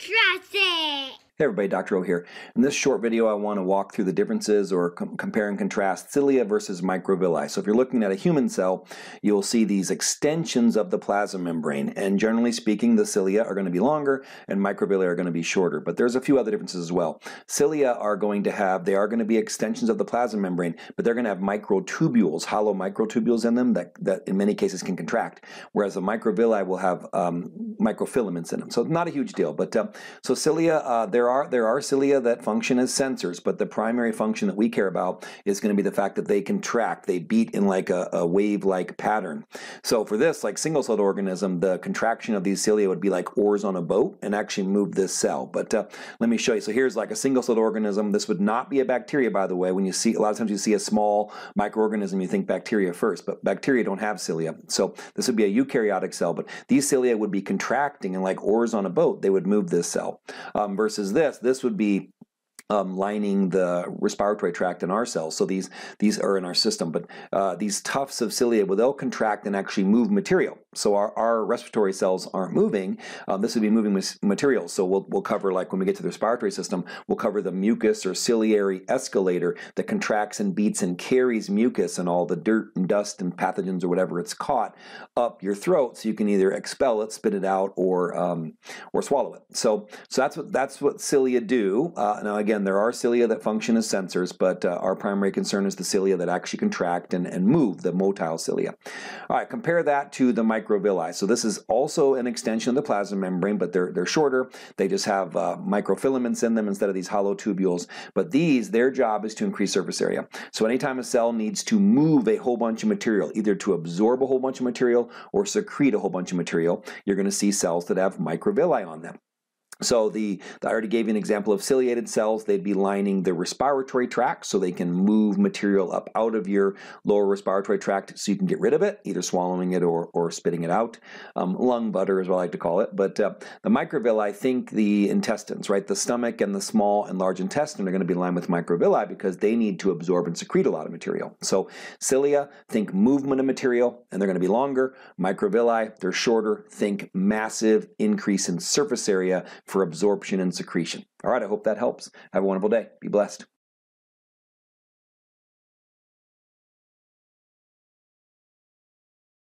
Cross it! Hey everybody, Dr. O here. In this short video, I want to walk through the differences or com compare and contrast cilia versus microvilli. So if you're looking at a human cell, you'll see these extensions of the plasma membrane. And generally speaking, the cilia are going to be longer and microvilli are going to be shorter. But there's a few other differences as well. Cilia are going to have, they are going to be extensions of the plasma membrane, but they're going to have microtubules, hollow microtubules in them that, that in many cases can contract. Whereas the microvilli will have um, microfilaments in them. So not a huge deal. But uh, so cilia, uh, there are there are cilia that function as sensors, but the primary function that we care about is going to be the fact that they contract, they beat in like a, a wave-like pattern. So for this, like single-celled organism, the contraction of these cilia would be like oars on a boat and actually move this cell. But uh, let me show you. So here's like a single-celled organism. This would not be a bacteria, by the way. When you see a lot of times you see a small microorganism, you think bacteria first, but bacteria don't have cilia. So this would be a eukaryotic cell, but these cilia would be contracted retracting and like oars on a boat, they would move this cell. Um, versus this, this would be um, lining the respiratory tract in our cells. So these these are in our system, but uh, these tufts of cilia, well, they'll contract and actually move material. So our, our respiratory cells aren't moving. Um, this would be moving material. So we'll, we'll cover, like when we get to the respiratory system, we'll cover the mucus or ciliary escalator that contracts and beats and carries mucus and all the dirt and dust and pathogens or whatever it's caught up your throat so you can either expel it, spit it out, or um, or swallow it. So so that's what that's what cilia do. Uh, now again, again, there are cilia that function as sensors, but uh, our primary concern is the cilia that actually contract and, and move, the motile cilia. All right, compare that to the microvilli. So this is also an extension of the plasma membrane, but they're, they're shorter. They just have uh, microfilaments in them instead of these hollow tubules. But these, their job is to increase surface area. So anytime a cell needs to move a whole bunch of material, either to absorb a whole bunch of material or secrete a whole bunch of material, you're going to see cells that have microvilli on them. So the, I already gave you an example of ciliated cells. They'd be lining the respiratory tract so they can move material up out of your lower respiratory tract so you can get rid of it, either swallowing it or, or spitting it out. Um, lung butter is what I like to call it. But uh, the microvilli I think the intestines, right? The stomach and the small and large intestine are going to be lined with microvilli because they need to absorb and secrete a lot of material. So cilia think movement of material and they're going to be longer. Microvilli, they're shorter, think massive increase in surface area for absorption and secretion. All right, I hope that helps. Have a wonderful day. Be blessed.